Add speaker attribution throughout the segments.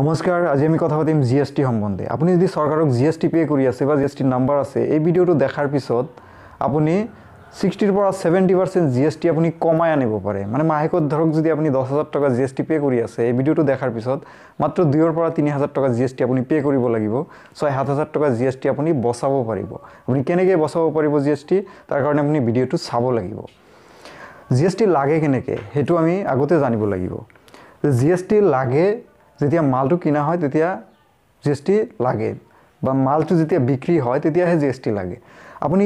Speaker 1: নমস্কাৰ আজি আমি কথা পাতিম জি এছ টি সম্বন্ধে আপুনি যদি চৰকাৰক জি এছ টি পে' কৰি আছে বা জি এছ টি নাম্বাৰ আছে এই ভিডিঅ'টো দেখাৰ পিছত আপুনি ছিক্সটিৰ পৰা seventy percent G S T আপুনি কমাই আনিব পাৰে মানে মাহেকত ধৰক যদি আপুনি দহ হাজাৰ টকা জি এছ টি পে' কৰি আছে এই ভিডিঅ'টো দেখাৰ পিছত মাত্ৰ দুইৰ পৰা তিনি হাজাৰ টকা জি এছ টি আপুনি পে' কৰিব লাগিব ছয় সাত হাজাৰ টকা জি এছ টি আপুনি বচাব পাৰিব আপুনি কেনেকৈ বচাব পাৰিব জি এছ টি তাৰ কাৰণে আপুনি ভিডিঅ'টো চাব লাগিব জি এছ টি লাগে কেনেকৈ সেইটো আমি আগতে জানিব লাগিব জি এছ টি লাগে যেতিয়া মালটো কিনা হয় তেতিয়া জি এছ টি লাগে বা মালটো যেতিয়া বিক্ৰী হয় তেতিয়াহে জি এছ টি লাগে আপুনি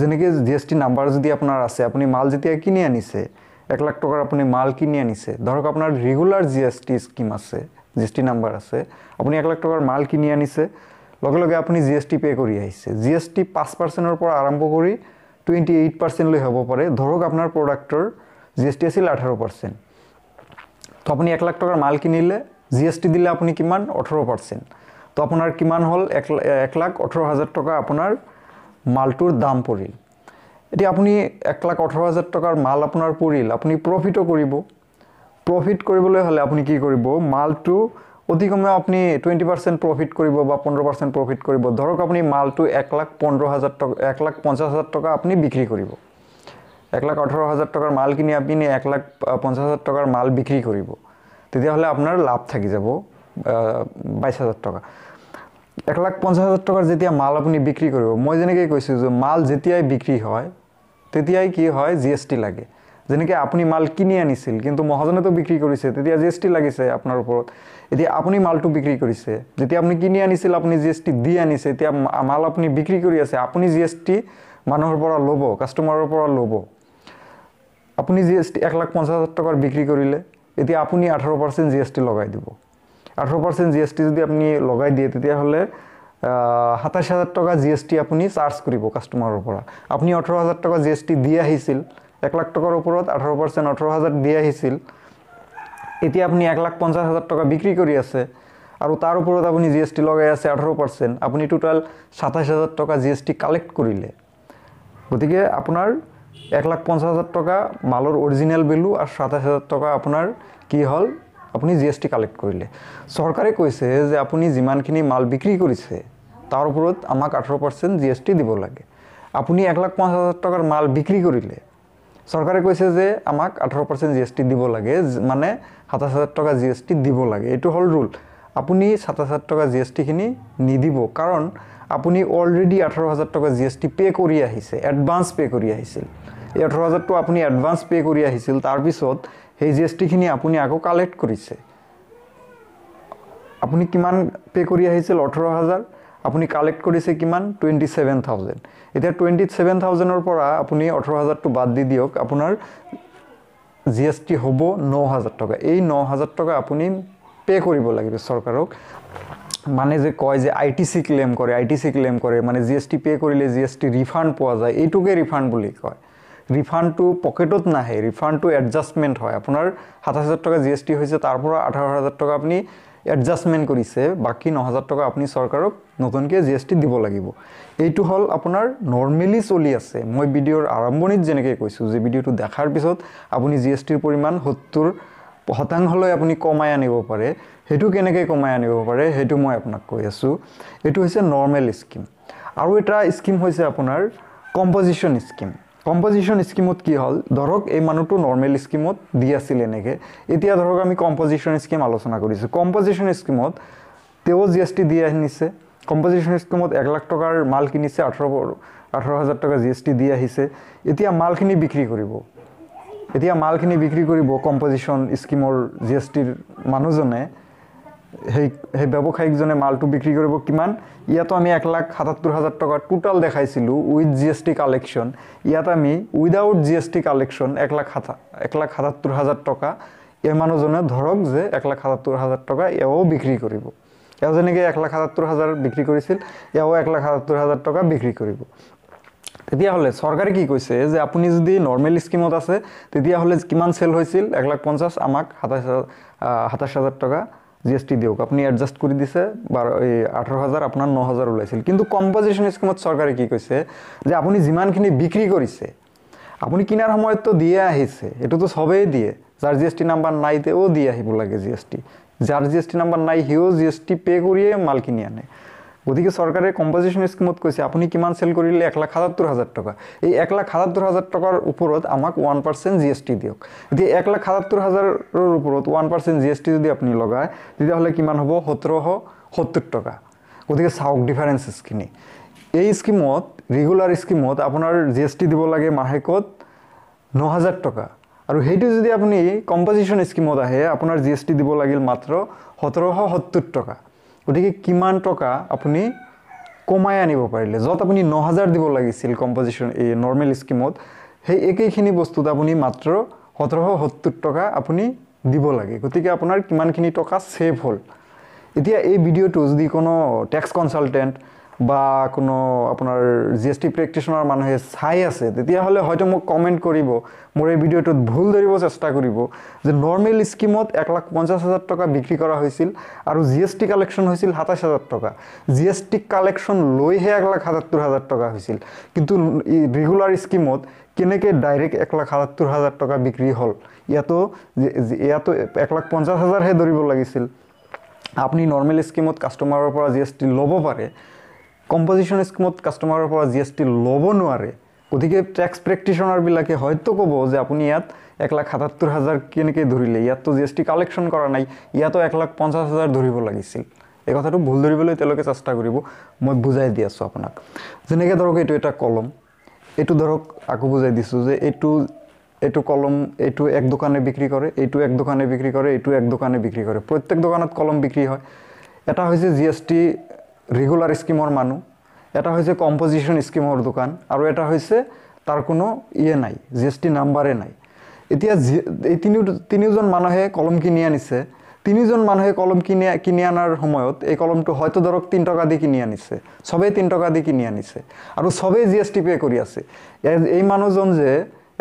Speaker 1: যেনেকৈ জি এছ টি নাম্বাৰ যদি আপোনাৰ আছে আপুনি মাল যেতিয়া কিনি আনিছে এক লাখ টকাৰ আপুনি মাল কিনি আনিছে ধৰক আপোনাৰ regular G S T scheme আছে জি এছ টি নাম্বাৰ আছে আপুনি এক লাখ টকাৰ মাল কিনি আনিছে লগে লগে আপুনি জি এছ টি পে' কৰি আহিছে জি এছ টি পাঁচ পাৰ্চেণ্টৰ পৰা আৰম্ভ কৰি টুৱেণ্টি এইট পাৰ্চেণ্টলৈ হ'ব পাৰে ধৰক আপোনাৰ প্ৰডাক্টৰ জি এছ টি আছিল আঠাৰ পাৰ্চেণ্ট ত' আপুনি এক লাখ টকাৰ মাল কিনিলে জি এছ টি দিলে আপুনি কিমান ওঠৰ পাৰ্চেণ্ট তো আপোনাৰ কিমান হ'ল এক এক লাখ ওঠৰ হাজাৰ টকা আপোনাৰ মালটোৰ দাম পৰিল এতিয়া আপুনি এক লাখ ওঠৰ হাজাৰ টকাৰ মাল আপোনাৰ পৰিল আপুনি প্ৰফিটো কৰিব প্ৰফিট কৰিবলৈ হ'লে আপুনি কি কৰিব মালটো অতি কমেও আপুনি টুৱেণ্টি পাৰ্চেণ্ট প্ৰফিট কৰিব বা পোন্ধৰ পাৰ্চেণ্ট প্ৰফিট কৰিব ধৰক আপুনি মালটো এক লাখ পোন্ধৰ হাজাৰ টকা এক লাখ পঞ্চাছ হাজাৰ টকা আপুনি বিক্ৰী কৰিব এক লাখ ওঠৰ হাজাৰ টকাৰ মাল কিনি আপুনি এক লাখ পঞ্চাছ হাজাৰ টকাৰ মাল বিক্ৰী কৰিব তেতিয়াহ'লে আপোনাৰ লাভ থাকি যাব বাইছ হাজাৰ টকা এক লাখ পঞ্চাছ হাজাৰ টকাৰ যেতিয়া মাল আপুনি বিক্ৰী কৰিব মই যেনেকৈ কৈছোঁ যে মাল যেতিয়াই বিক্ৰী হয় তেতিয়াই কি হয় জি এছ টি লাগে যেনেকৈ আপুনি মাল কিনি আনিছিল কিন্তু মহাজনেতো বিক্ৰী কৰিছে তেতিয়া জি এছ টি লাগিছে আপোনাৰ ওপৰত এতিয়া আপুনি মালটো বিক্ৰী কৰিছে যেতিয়া আপুনি কিনি আনিছিল আপুনি জি এছ টি দি আনিছে এতিয়া মাল আপুনি বিক্ৰী কৰি আছে আপুনি জি এছ টি মানুহৰ পৰা ল'ব কাষ্টমাৰৰ পৰা ল'ব আপুনি জি এছ টি এক লাখ পঞ্চাছ হাজাৰ টকাৰ বিক্ৰী কৰিলে এতিয়া আপুনি আঠৰ পাৰ্চেণ্ট জি এছ টি লগাই দিব আঠৰ পাৰ্চেণ্ট জি এছ টি যদি আপুনি লগাই দিয়ে তেতিয়াহ'লে সাতাইছ হাজাৰ টকা জি এছ টি আপুনি চাৰ্জ কৰিব কাষ্টমাৰৰ পৰা আপুনি ওঠৰ হাজাৰ টকা জি এছ টি দি আহিছিল এক লাখ টকাৰ ওপৰত আঠৰ পাৰ্চেণ্ট ওঠৰ হাজাৰ দি আহিছিল এতিয়া আপুনি এক লাখ পঞ্চাছ হাজাৰ টকা বিক্ৰী কৰি আছে আৰু তাৰ ওপৰত আপুনি জি এছ টি লগাই আছে আঠৰ পাৰ্চেণ্ট আপুনি টোটেল সাতাইছ হাজাৰ টকা জি এছ টি কালেক্ট কৰিলে গতিকে আপোনাৰ এক লাখ পঞ্চাছ হাজাৰ টকা মালৰ অৰিজিনেল ভ্যালু আৰু সাতাইছ হাজাৰ টকা আপোনাৰ কি হল আপুনি জি এছ টি কালেক্ট কৰিলে চৰকাৰে কৈছে যে আপুনি যিমানখিনি মাল বিক্ৰী কৰিছে তাৰ ওপৰত আমাক আঠেৰো পাৰ্চেণ্ট জি এছ টি দিব লাগে আপুনি এক লাখ পঞ্চাছ হাজাৰ টকাৰ মাল বিক্ৰী কৰিলে চৰকাৰে কৈছে যে আমাক আঠেৰো পাৰ্চেণ্ট জি এছ টি দিব লাগে মানে সাতাশ হাজাৰ টকা জি এছ টি দিব লাগে এইটো হল ৰুল আপুনি সাতাইছ হাজাৰ টকা জি এছ টিখিনি নিদিব কাৰণ আপুনি অলৰেডি আঠৰ হাজাৰ টকা জি এছ টি পে' কৰি আহিছে এডভান্স পে' কৰি আহিছিল এই ওঠৰ হাজাৰটো আপুনি এডভান্স পে' কৰি আহিছিল তাৰপিছত সেই জি এছ টিখিনি আপুনি আকৌ কালেক্ট কৰিছে আপুনি কিমান পে' কৰি আহিছিল ওঠৰ হাজাৰ আপুনি কালেক্ট কৰিছে কিমান টুৱেণ্টি ছেভেন থাউজেণ্ড এতিয়া টুৱেণ্টি ছেভেন থাউজেণ্ডৰ পৰা আপুনি ওঠৰ হাজাৰটো বাদ দি দিয়ক আপোনাৰ জি এছ টি হ'ব ন হাজাৰ টকা এই ন হাজাৰ টকা আপুনি পে' কৰিব লাগিব চৰকাৰক মানে যে কয় যে আই টি চি ক্লেইম করে আই টি সি ক্লেইম করে মানে জি এস টি পে করলে জি এস টি রিফান্ড পাওয়া যায় এইটুকে রিফান্ড বলে কয় রিফান্ডট পকেটত নাহে রিফান্ডট এডজাস্টমেন্ট হয় আপনার সাতাশ হাজার টাকা জি এস টি হয়েছে তারপর আঠারো হাজার টাকা আপনি এডজাস্টমেন্ট করেছে বাকি ন হাজার টাকা আপনি সরকারক নতুনকে জি এস টি দিব লাগিব এইটু হল আপনার নর্মেলি চলি আছে মই ভিডিওর আরম্ভণিত যে কৈছোঁ যে ভিডিওটি দেখার পিছত আপনি জি এস টির পরিমাণ সত্তর শতাংশলৈ আপুনি কমাই আনিব পাৰে সেইটো কেনেকৈ কমাই আনিব পাৰে সেইটো মই আপোনাক কৈ আছোঁ এইটো হৈছে নৰ্মেল স্কিম আৰু এটা স্কিম হৈছে আপোনাৰ কম্পজিশ্যন স্কিম কম্পজিশ্যন স্কিমত কি হ'ল ধৰক এই মানুহটো নৰ্মেল স্কিমত দি আছিল এনেকৈ এতিয়া ধৰক আমি কম্পজিশ্যন স্কিম আলোচনা কৰিছোঁ কম্পজিশ্যন স্কিমত তেওঁ জি এছ টি দি আনিছে কম্পজিশ্যন স্কিমত এক লাখ টকাৰ মাল কিনিছে আঠৰ আঠৰ হাজাৰ টকা জি এছ টি দি আহিছে এতিয়া মালখিনি বিক্ৰী কৰিব এতিয়া মালখিনি বিক্ৰী কৰিব কম্পজিশ্যন স্কীমৰ জি এছ টিৰ মানুহজনে সেই সেই ব্যৱসায়িকজনে মালটো বিক্ৰী কৰিব কিমান ইয়াতো আমি এক লাখ সাতাত্তৰ হাজাৰ টকা টোটেল দেখাইছিলোঁ with G S T collection ইয়াত আমি without G S T collection এক লাখ সাতা এক লাখ সাতাত্তৰ হাজাৰ টকা এই মানুহজনে ধৰক যে এক লাখ সাতাত্তৰ হাজাৰ টকা এওঁ বিক্ৰী কৰিব এওঁ যেনেকৈ এক লাখ সাতাত্তৰ হাজাৰ বিক্ৰী কৰিছিল এওঁ এক লাখ সাতাত্তৰ হাজাৰ টকা বিক্ৰী কৰিব তেতিয়াহ'লে চৰকাৰে কি কৈছে যে আপুনি যদি নৰ্মেল স্কীমত আছে তেতিয়াহ'লে কিমান চেল হৈছিল এক লাখ পঞ্চাছ আমাক সাতাইছ হাজাৰ সাতাইছ হাজাৰ টকা জি এছ টি দিয়ক আপুনি এডজাষ্ট কৰি দিছে বাৰ এই আঠৰ হাজাৰ আপোনাৰ ন হাজাৰ ওলাইছিল কিন্তু কম্পজিশ্যন স্কীমত চৰকাৰে কি কৈছে যে আপুনি যিমানখিনি বিক্ৰী কৰিছে আপুনি কিনাৰ সময়ততো দিয়ে আহিছে এইটোতো চবেই দিয়ে যাৰ জি এছ টি নাম্বাৰ নাই তেওঁ দি আহিব লাগে জি এছ টি যাৰ জি এছ টি নাম্বাৰ নাই সিও জি এছ টি পে' কৰিয়ে মাল কিনি আনে গতিকে চৰকাৰে কম্পজিশ্যন স্কিমত কৈছে আপুনি কিমান চেল কৰিলে এক লাখ সাতাত্তৰ হাজাৰ টকা এই এক লাখ সাতাত্তৰ হাজাৰ টকাৰ ওপৰত আমাক one percent G S T দিয়ক গতিকে এক লাখ সাতাত্তৰ হাজাৰৰ ওপৰত one percent G S T যদি আপুনি লগায় তেতিয়াহ'লে কিমান হ'ব সোতৰশ সত্তৰ টকা গতিকে চাওক ডিফাৰেঞ্চেছখিনি এই স্কীমত ৰেগুলাৰ স্কীমত আপোনাৰ জি এছ টি দিব লাগে মাহেকত ন হাজাৰ টকা আৰু সেইটো যদি আপুনি কম্পজিশ্যন স্কীমত আহে আপোনাৰ জি এছ টি দিব লাগিল মাত্ৰ সোতৰশ সত্তৰ টকা গতিকে কিমান টকা আপুনি কমাই আনিব পাৰিলে য'ত আপুনি ন হাজাৰ দিব লাগিছিল কম্পজিশ্যন এই নৰ্মেল স্কীমত সেই একেখিনি বস্তুত আপুনি মাত্ৰ সোতৰশ সত্তৰ টকা আপুনি দিব লাগে গতিকে আপোনাৰ কিমানখিনি টকা ছেভ হ'ল এতিয়া এই ভিডিঅ'টো যদি কোনো টেক্স কনচালটেণ্ট বা কোনো আপোনাৰ জি এছ টি প্ৰেক্টিচনাৰ মানুহে চাই আছে তেতিয়াহ'লে হয়তো মোক কমেণ্ট কৰিব মোৰ এই ভিডিঅ'টোত ভুল ধৰিব চেষ্টা কৰিব যে নৰ্মেল স্কীমত এক লাখ পঞ্চাছ হাজাৰ টকা বিক্ৰী কৰা হৈছিল আৰু জি এছ টি কালেকশ্যন হৈছিল সাতাইছ হাজাৰ টকা জি এছ টি কালেকশ্যন লৈহে এক লাখ সাতসত্তৰ হাজাৰ টকা হৈছিল কিন্তু ৰেগুলাৰ স্কীমত কেনেকৈ ডাইৰেক্ট এক লাখ সাতসত্তৰ হাজাৰ টকা বিক্ৰী হ'ল ইয়াতো ইয়াতো এক লাখ পঞ্চাছ হাজাৰহে ধৰিব লাগিছিল আপুনি নৰ্মেল স্কীমত কাষ্টমাৰৰ পৰা জি এছ টি ল'ব পাৰে কম্পজিশ্যন স্কিমত কাষ্টমাৰৰ পৰা জি এছ টি ল'ব নোৱাৰে গতিকে টেক্স প্ৰেক্টিচনাৰবিলাকে হয়তো ক'ব যে আপুনি ইয়াত এক লাখ সাতাত্তৰ হাজাৰ কেনেকৈ ধৰিলে ইয়াততো জি এছ টি কালেকশ্যন কৰা নাই ইয়াতো এক লাখ পঞ্চাছ হাজাৰ ধৰিব লাগিছিল এই কথাটো ভুল ধৰিবলৈ তেওঁলোকে চেষ্টা কৰিব মই বুজাই দি আছোঁ আপোনাক যেনেকৈ ধৰক এইটো এটা কলম এইটো ধৰক আকৌ বুজাই দিছোঁ যে এইটো এইটো কলম এইটো এক দোকানে বিক্ৰী কৰে এইটো এক দোকানে বিক্ৰী কৰে এইটো এক দোকানে বিক্ৰী কৰে প্ৰত্যেক দোকানত কলম বিক্ৰী হয় এটা হৈছে জি এছ টি ৰেগুলাৰ স্কীমৰ মানুহ এটা হৈছে কম্পজিশ্যন স্কীমৰ দোকান আৰু এটা হৈছে তাৰ কোনো ইয়ে নাই জি এছ টি নাম্বাৰে নাই এতিয়া যি এই তিনিও তিনিওজন মানুহে কলম কিনি আনিছে তিনিজন মানুহে কলম কিনি কিনি অনাৰ সময়ত এই কলমটো হয়তো ধৰক তিনি টকা দি কিনি আনিছে চবেই তিনি টকা দি কিনি আনিছে আৰু চবেই জি এছ টি পে' কৰি আছে এই মানুহজন যে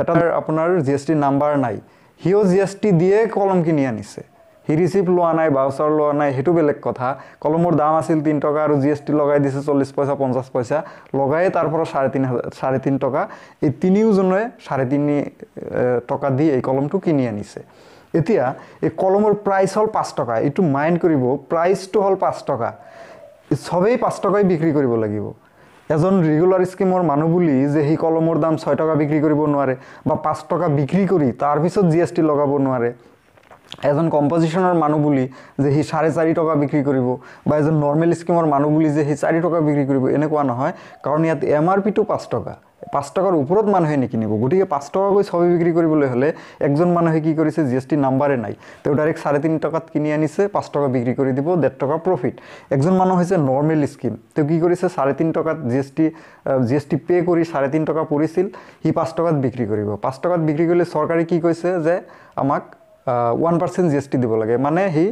Speaker 1: এটা আপোনাৰ জি এছ টি নাম্বাৰ নাই সিও জি এছ টি দিয়ে কলম কিনি আনিছে সি ৰিচিপ্ট লোৱা নাই ভাউচাৰ লোৱা নাই সেইটো বেলেগ কথা কলমৰ দাম আছিল তিনি টকা আৰু জি এছ টি লগাই দিছে চল্লিছ পইচা পঞ্চাছ পইচা লগাই তাৰ পৰা চাৰে তিনি হাজাৰ চাৰে তিনি টকা এই তিনিওজনে চাৰে তিনি টকা দি এই কলমটো কিনি আনিছে এতিয়া এই কলমৰ প্ৰাইচ হ'ল পাঁচ টকা এইটো মাইণ্ড কৰিব প্ৰাইচটো হ'ল পাঁচ টকা চবেই পাঁচ টকাই বিক্ৰী কৰিব লাগিব এজন ৰেগুলাৰ স্কীমৰ মানুহ বুলি যে সেই কলমৰ দাম ছয় টকা বিক্ৰী কৰিব নোৱাৰে বা পাঁচ টকা বিক্ৰী কৰি তাৰপিছত জি এছ টি লগাব নোৱাৰে এজন কম্পজিশ্যনৰ মানুহ বুলি যে সি চাৰে চাৰি টকা বিক্ৰী কৰিব বা এজন নৰ্মেল স্কিমৰ মানুহ বুলি যে সি চাৰি টকা বিক্ৰী কৰিব এনেকুৱা নহয় কাৰণ ইয়াত এম আৰ পিটো পাঁচ টকা পাঁচ টকাৰ ওপৰত মানুহে নিকিনিব গতিকে পাঁচ টকাকৈ ছবি বিক্ৰী কৰিবলৈ হ'লে এজন মানুহে কি কৰিছে জি এছ টি নাম্বাৰে নাই তেওঁ ডাইৰেক্ট চাৰে তিনি টকাত কিনি আনিছে পাঁচ টকা বিক্ৰী কৰি দিব ডেৰ টকা প্ৰফিট এজন মানুহ হৈছে নৰ্মেল স্কিম তেওঁ কি কৰিছে চাৰে তিনি টকাত G S T G S T pay' কৰি চাৰে তিনি টকা পৰিছিল সি পাঁচ টকাত বিক্ৰী কৰিব পাঁচ টকাত বিক্ৰী কৰিলে চৰকাৰে কি কৈছে যে আমাক one percent G S T দিব লাগে মানে সি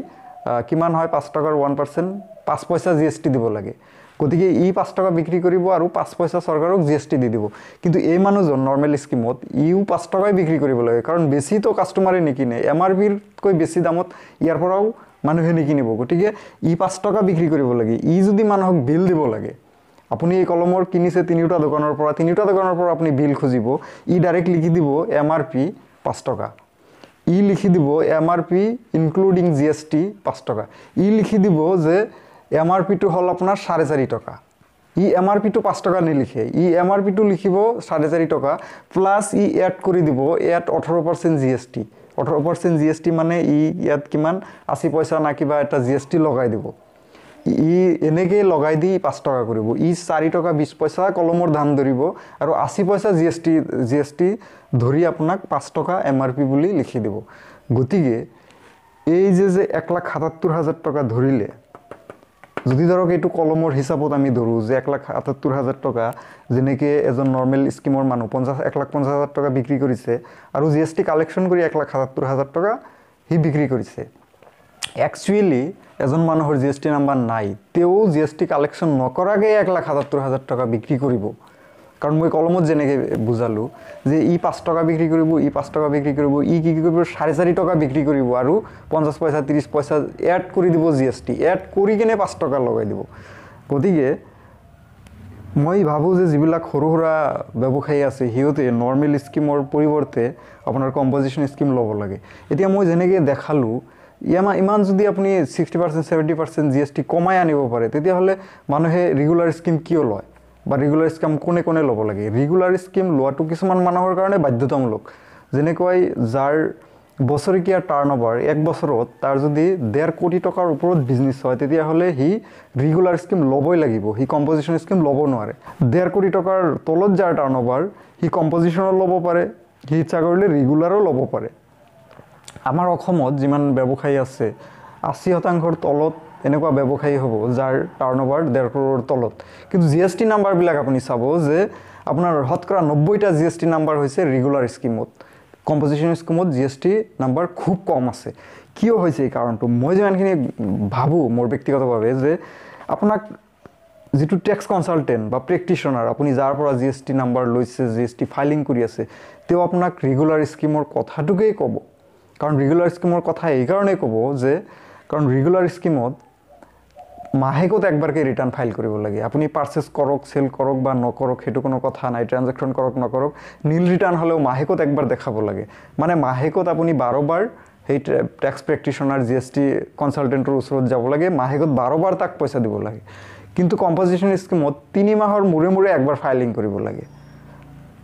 Speaker 1: কিমান হয় পাঁচ টকাৰ ওৱান পাৰ্চেণ্ট পাঁচ পইচা জি এছ টি দিব লাগে গতিকে ই পাঁচ টকা বিক্ৰী কৰিব আৰু পাঁচ পইচা চৰকাৰক জি এছ টি দি দিব কিন্তু এই মানুহজন নৰ্মেল স্কীমত ইও পাঁচ টকাই বিক্ৰী কৰিব লাগে কাৰণ বেছিতো কাষ্টমাৰে নিকিনে এম আৰ পিতকৈ বেছি দামত ইয়াৰ পৰাও মানুহে নিকিনিব গতিকে ই পাঁচ টকা বিক্ৰী কৰিব লাগে ই যদি মানুহক বিল দিব লাগে আপুনি এই কলমৰ কিনিছে তিনিওটা দোকানৰ পৰা তিনিওটা দোকানৰ পৰা আপুনি বিল খুজিব ই ডাইৰেক্ট লিখি দিব এম আৰ পি পাঁচ টকা ই লিখি দিব M R P including G S T পাঁচ টকা ই লিখি দিব যে এম আৰ পিটো হ'ল আপোনাৰ চাৰে চাৰি টকা ই এম আৰ পিটো পাঁচ টকা নিলিখে ই এম আৰ পিটো লিখিব চাৰে চাৰি টকা প্লাছ ই এড কৰি দিব ইয়াত ওঠৰ পাৰ্চেণ্ট জি এছ টি ওঠৰ পাৰ্চেণ্ট জি এছ টি মানে ই ইয়াত কিমান আশী পইচা না কিবা এটা জি এছ টি লগাই দিব ই এনেকেই লগাই দি পাঁচ টকা কৰিব ই চাৰি টকা বিছ পইচা কলমৰ দাম ধৰিব আৰু আশী পইচা G S T G S T ধৰি আপোনাক পাঁচ টকা এম আৰ পি বুলি লিখি দিব গতিকে এই যে যে এক লাখ সাতাত্তৰ হাজাৰ টকা ধৰিলে যদি ধৰক এইটো কলমৰ হিচাপত আমি ধৰোঁ যে এক লাখ সাতাত্তৰ হাজাৰ টকা যেনেকৈ এজন নৰ্মেল স্কিমৰ মানুহ পঞ্চাছ এক লাখ পঞ্চাছ হাজাৰ টকা বিক্ৰী কৰিছে আৰু জি এছ টি কালেকশ্যন কৰি এক লাখ সাতাত্তৰ হাজাৰ টকা সি বিক্ৰী কৰিছে একচুয়েলি এজন মানুহৰ জি এছ টি নাম্বাৰ নাই তেওঁ জি এছ টি কালেকশ্যন নকৰাকৈ এক লাখ সাতসত্তৰ হাজাৰ টকা বিক্ৰী কৰিব কাৰণ মই কলমত যেনেকৈ বুজালোঁ যে ই পাঁচ টকা বিক্ৰী কৰিব ই পাঁচ টকা বিক্ৰী কৰিব ই কি কি কৰিব চাৰে চাৰি টকা বিক্ৰী কৰিব আৰু পঞ্চাছ পইচা ত্ৰিছ পইচা এড কৰি দিব জি এছ টি এড কৰি কিনে পাঁচ টকা লগাই দিব গতিকে মই ভাবোঁ যে যিবিলাক সৰু সুৰা ব্যৱসায়ী আছে সিহঁতে নৰ্মেল স্কীমৰ পৰিৱৰ্তে আপোনাৰ কম্পজিশ্যন স্কীম ল'ব লাগে এতিয়া মই যেনেকৈ দেখালোঁ ইয়াৰ ইমান যদি আপুনি sixty percent seventy percent G S T কমাই আনিব পাৰে তেতিয়াহ'লে মানুহে ৰেগুলাৰ স্কীম কিয় লয় বা ৰেগুলাৰ স্কীম কোনে কোনে ল'ব লাগে ৰেগুলাৰ স্কীম লোৱাটো কিছুমান মানুহৰ কাৰণে বাধ্যতামূলক যেনেকুৱাই যাৰ বছৰেকীয়া টাৰ্ণ অভাৰ এক বছৰত তাৰ যদি ডেৰ কোটি টকাৰ ওপৰত বিজনেছ হয় তেতিয়াহ'লে সি ৰেগুলাৰ স্কীম ল'বই লাগিব সি কম্পজিশ্যন স্কীম ল'ব নোৱাৰে ডেৰ কোটি টকাৰ তলত যাৰ টাৰ্ণ অভাৰ সি কম্পজিশ্যনৰ ল'ব পাৰে সি ইচ্ছা কৰিলে ৰেগুলাৰো ল'ব পাৰে আমাৰ অসমত যিমান ব্যৱসায়ী আছে আশী শতাংশৰ তলত এনেকুৱা ব্যৱসায়ী হ'ব যাৰ টাৰ্ণ অভাৰ ডেৰ কৰোৰ তলত কিন্তু জি এছ টি নাম্বাৰবিলাক আপুনি চাব যে আপোনাৰ শতকৰা নব্বৈটা জি এছ টি নাম্বাৰ হৈছে ৰেগুলাৰ স্কীমত কম্পজিশ্যন স্কীমত জি এছ টি নাম্বাৰ খুব কম আছে কিয় হৈছে এই কাৰণটো মই যিমানখিনি ভাবোঁ মোৰ ব্যক্তিগতভাৱে যে আপোনাক যিটো টেক্স কনচালটেণ্ট বা প্ৰেক্টিচনাৰ আপুনি যাৰ পৰা জি এছ টি নাম্বাৰ লৈছে জি এছ টি ফাইলিং কৰি আছে তেওঁ আপোনাক ৰেগুলাৰ স্কীমৰ কথাটোকেই ক'ব কাৰণ ৰেগুলাৰ স্কিমৰ কথা এই কব যে কাৰণ ৰেগুলাৰ স্কিমত মাহেকত একবাৰকে ৰিটাৰ্ণ ফাইল কৰিব লাগে আপুনি পাৰ্চেছ কৰক চেল কৰক বা নকৰক সেইটো কোনো কথা নাই ট্ৰেঞ্জেকশ্যন কৰক নকৰক নীল ৰিটাৰ্ণ হলেও মাহেকত একবাৰ দেখাব লাগে মানে মাহেকত আপুনি বাৰ বাৰ সেই টেক্স এই জি এছ টি কনচালটেণ্টৰ ওচৰত যাব লাগে মাহেকত বাৰ বাৰ তাক পইচা দিব লাগে কিন্তু কম্পজিশ্যন স্কিমত তিনি মাহৰ মূৰে মূৰে একবাৰ ফাইলিং কৰিব লাগে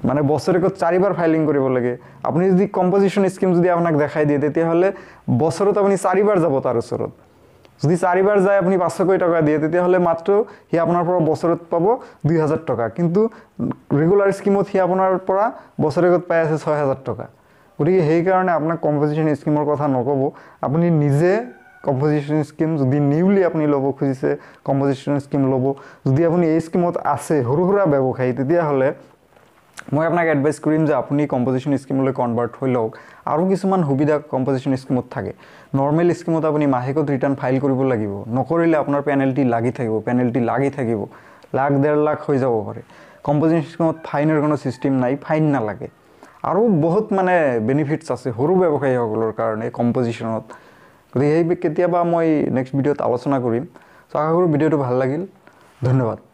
Speaker 1: মানে বছৰেকত চাৰিবাৰ ফাইলিং কৰিব লাগে আপুনি যদি কম্পজিশ্যন স্কিম যদি আপোনাক দেখাই দিয়ে তেতিয়াহ'লে বছৰত আপুনি চাৰিবাৰ যাব তাৰ ওচৰত যদি চাৰিবাৰ যায় আপুনি পাঁচশকৈ টকা দিয়ে তেতিয়াহ'লে মাত্ৰ সি আপোনাৰ পৰা বছৰত পাব দুই হাজাৰ টকা কিন্তু ৰেগুলাৰ স্কীমত সি আপোনাৰ পৰা বছৰেকত পাই আছে ছয় হাজাৰ টকা গতিকে সেইকাৰণে আপোনাক কম্পজিশ্যন স্কীমৰ কথা নক'ব আপুনি নিজে কম্পজিশ্যন স্কীম যদি নিউলি আপুনি ল'ব খুজিছে কম্পজিশ্যন স্কীম ল'ব যদি আপুনি এই স্কীমত আছে সৰু সুৰা ব্যৱসায়ী তেতিয়াহ'লে মই আপোনাক এডভাইচ কৰিম যে আপুনি কম্পজিশ্যন স্কিমলৈ কনভাৰ্ট হৈ লওক আৰু কিছুমান সুবিধা কম্পজিশ্যন স্কিমত থাকে নৰ্মেল স্কিমত আপুনি মাহেকত ৰিটাৰ্ণ ফাইল কৰিব লাগিব নকৰিলে আপোনাৰ পেনাল্টি লাগি থাকিব পেনাল্টি লাগি থাকিব লাখ ডেৰ লাখ হৈ যাব পাৰে কম্পজিশ্যন স্কিমত ফাইনৰ কোনো ছিষ্টেম নাই ফাইন নালাগে আৰু বহুত মানে বেনিফিটছ আছে সৰু ব্যৱসায়ীসকলৰ কাৰণে কম্পজিশ্যনত গতিকে সেই কেতিয়াবা মই নেক্সট ভিডিঅ'ত আলোচনা কৰিম চ' আশা কৰোঁ ভিডিঅ'টো ভাল লাগিল ধন্যবাদ